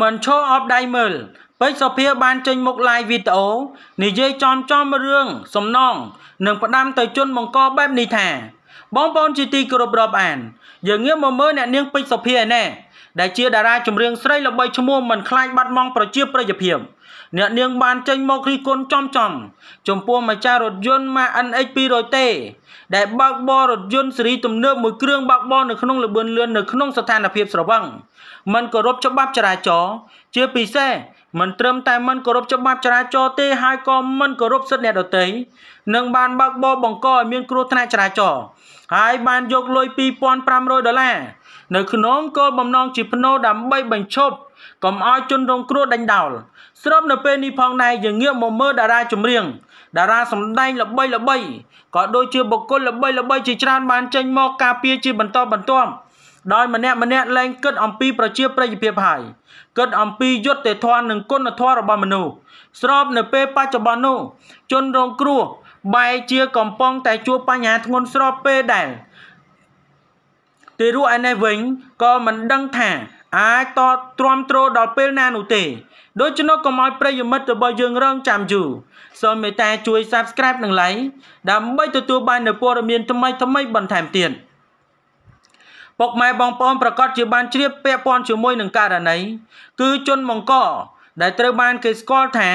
មិនឈរអបដៃមើល ពេជ្រសុភាបានចេញ មុខ live វីដេអូនិយាយចំចំរឿងសំណងនិង ផ្ដាំទៅជន បង្កបែបនេះថា បងប្អូនជាទីគោរពរាប់អាន យើងងាកមកមើលអ្នកនាងពេជ្រសុភាឯណែដែលជាតារាចម្រៀងស្រីល្បីឈ្មោះមិនខ្លាចបាត់បង់ប្រជាប្រិយភាពអ្នកនាងបានចេញមករីគុណចំចំចំពោះម្ចាស់រថយន្ត Mazda NX 200T ដែលបើកបររថយន្តស៊េរីទំនើបមួយគ្រឿងបើកបរនៅក្នុងល្បឿនលឿននៅក្នុងស្ថានភាពស្រវឹងមិនគោរពច្បាប់ចរាចរណ៍ជាពិសេសមិនត្រឹមតែមិនគោរពច្បាប់ចរាចរណ៍ទេហើយក៏មិនគោរពសិទ្ធិអ្នកដទៃនឹងបានបើកបរបង្កឲ្យមានគ្រោះថ្នាក់ចរាចរណ៍ហើយបានយកលុយ2500ដុល្លារនៅក្នុងគោលបំណងជាភ្នោដើម្បីបញ្ឈប់កុំឲ្យជនរងគ្រោះដេញដោលស្របនៅពេលនេះផងដែរយើងងាកមកមើលតារាចម្រៀងតារាសម្ដែង ល្បីល្បីក៏ដូចជាបុគ្គលល្បីល្បីជាច្រើនបានចេញមកការពារជាបន្តបន្ទាប់ដោយម្នាក់ម្នាក់លែងគិតអំពីប្រជាប្រិយភាពហើយគិតអំពីយុត្តិធម៌និងគុណធម៌របស់មនុស្សស្របនៅពេលបច្ចុប្បន្ននោះ ជនរងគ្រោះបែរជា កំពុងតែជួបបញ្ហាធ្ងន់ស្របពេលដែរទីរួចឯនេះវិញក៏មិនដឹងថាអាចតទ្រាំទ្រដល់ពេលណានោះទេ ដូច្នោះកុំឲ្យប្រិយមិត្តរបស់យើង រងចាំយូរសូមមេត្តាជួយ Subscribe និង Like ដើម្បីទទួលបាននូវព័ត៌មានថ្មីៗបន្ថែមទៀត។ពុកម៉ែបងប្អូនប្រកាសជាបានជ្រាបពាក់ព័ន្ធជាមួយនឹងករណីគឺជនបង្កដែលត្រូវបានគេស្គាល់ថា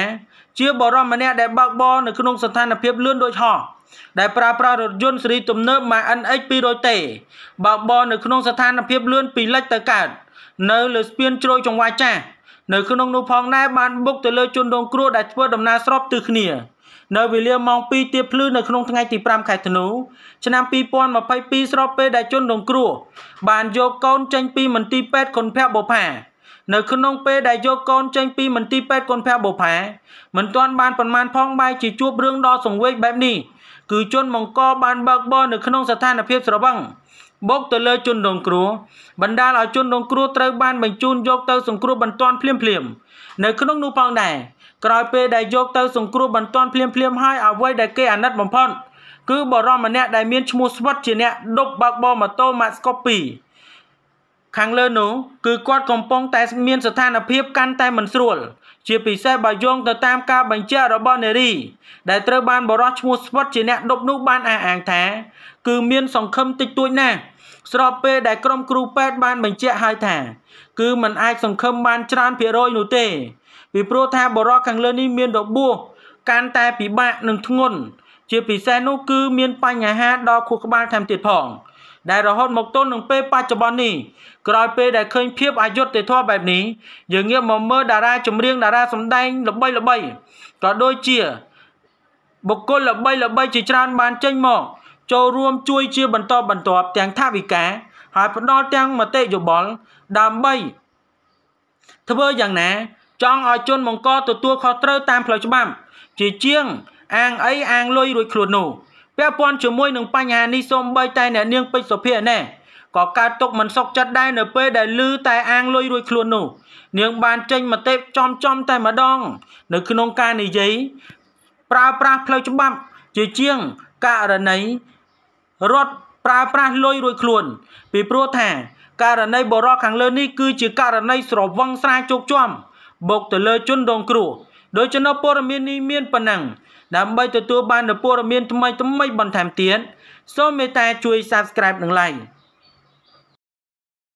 ជាបរិមម្នាក់ដែលបើកបរនៅក្នុងស្ថានភាពលឿនដូចហោះដែលប្រើប្រាស់រថយន្តស៊េរីទំនើប MA NX 200T បើកបរនៅក្នុងស្ថានភាពលឿនពីលិចទៅកើតនៅលើស្ពានជ្រោយចង្វាចាស់នៅក្នុងនោះផងដែរបានបុកទៅលើជនរងគ្រោះដែលធ្វើដំណើរស្របទិសគ្នានៅវេលាម៉ោង2ទៀបភ្លឺនៅក្នុងថ្ងៃទី5ខែធ្នូឆ្នាំ2022ស្របពេលដែលជនរងគ្រោះបានយកកូនចេញពីមន្ទីរពេទ្យខុនភ័ក្របុផានៅក្នុងពេលដែលយកកូនចេញពី មន្ទីរពេទ្យខុនភ័ក្របុផាមិនទាន់បានប្រមាណផងបែរជាជួបរឿងដ៏សង្វេគបែបនេះគឺជនបង្កបាន បើកបរនៅក្នុងស្ថានភាពស្រវឹងបុកទៅលើជនរងគ្រោះបណ្ដាលឲ្យជនរងគ្រោះត្រូវបានបញ្ជូនយកទៅសង្គ្រោះបន្ទាន់ភ្លាមៗនៅក្នុងនោះផងដែរក្រោយពេលដែលយកទៅសង្គ្រោះបន្ទាន់ភ្លាមភ្លាមហើយអ្វីដែលគេអាណិតបំផុត គឺបរមម្នាក់ដែលមានឈ្មោះស្វិតជាអ្នកដប់បើកបរម៉ូតូ Max Copy ខាងលើនោះគឺគាត់កំពុងតែមានស្ថានភាពកាន់តែមិនស្រួល ជាពិសេសបើយោងទៅតាមការបញ្ជាក់របស់នារីដែលត្រូវបានបរោះឈ្មោះស្វិតជាអ្នកដប់នោះបានអះអាងថា គឺមានសង្ឃឹមតិចតួចណាស់ស្របពេលដែលក្រុមគ្រូពេទ្យបានបញ្ជាក់ហើយថា គឺมันអាចសង្ឃឹមបានច្រើនភាគរយនោះទេពីព្រោះថាបរិយខាងលើនេះមានរបួសកាន់តែពិបាកនិងធ្ងន់ជាពិសេសនោះគឺមានបញ្ហាដល់ខួរក្បាលតាមទៀតផង ដែលរហូតមកទល់នឹងពេលបច្ចុប្បន្ននេះក្រោយពេលដែលឃើញភាពអយុត្តិធម៌បែបនេះយើងងាកមកមើលតារាចម្រៀងតារាសម្ដែងល្បីល្បីក៏ដូចជា បុគ្គលល្បីល្បីជាច្រើនបានចេញមកចូលរួមជួយជាបន្តបន្ទាប់ទាំងថាវិការ ហើយផ្ដល់ទាំងមតិយោបល់ដើម្បី ធ្វើយ៉ាងណា ចង់ឲ្យជនបង្កទទួលខុសត្រូវតាមផ្លូវច្បាប់ជាជាងអាងអីអាងលុយរួចខ្លួននោះពាក់ព័ន្ធជាមួយនឹងបញ្ហានេះសូម្បីតែអ្នកនាងពេជ្រសុភាណែក៏កើតទុកមិនសុខចិត្តដែរនៅពេលដែលឮតែអាងលុយរួចខ្លួននោះនាងបានចេញមតិចំចំតែម្ដង នៅក្នុងការនិយាយប្រើប្រាស់ផ្លូវច្បាប់ជាជាងករណីរត់ប្រើប្រាស់លុយរួចខ្លួន ពីព្រោះថា ករណីបរោះខាងលើនេះគឺជាករណីស្រវឹងស្រាជោគជាំបុកទៅលើជនរងគ្រោះដូច្នេះព័ត៌មាននេះមានប៉ុណ្ណឹងដើម្បីទទួលបាននូវព័ត៌មានថ្មីៗបន្ថែមទៀតសូមមេត្តាជួយ Subscribe និង Like